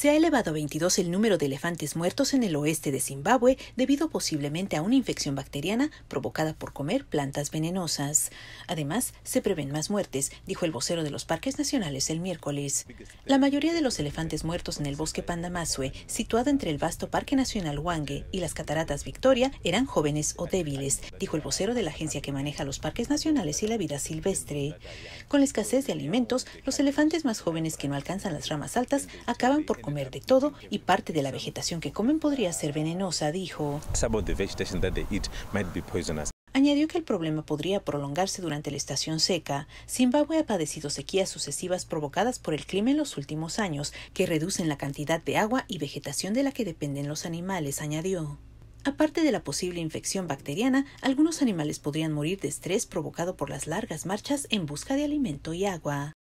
Se ha elevado a 22 el número de elefantes muertos en el oeste de Zimbabue debido posiblemente a una infección bacteriana provocada por comer plantas venenosas. Además, se prevén más muertes, dijo el vocero de los parques nacionales el miércoles. La mayoría de los elefantes muertos en el bosque Pandamasue, situado entre el vasto Parque Nacional Wangue y las cataratas Victoria, eran jóvenes o débiles, dijo el vocero de la agencia que maneja los parques nacionales y la vida silvestre. Con la escasez de alimentos, los elefantes más jóvenes que no alcanzan las ramas altas acaban por comer de todo y parte de la vegetación que comen podría ser venenosa, dijo. Añadió que el problema podría prolongarse durante la estación seca. Zimbabue ha padecido sequías sucesivas provocadas por el clima en los últimos años, que reducen la cantidad de agua y vegetación de la que dependen los animales, añadió. Aparte de la posible infección bacteriana, algunos animales podrían morir de estrés provocado por las largas marchas en busca de alimento y agua.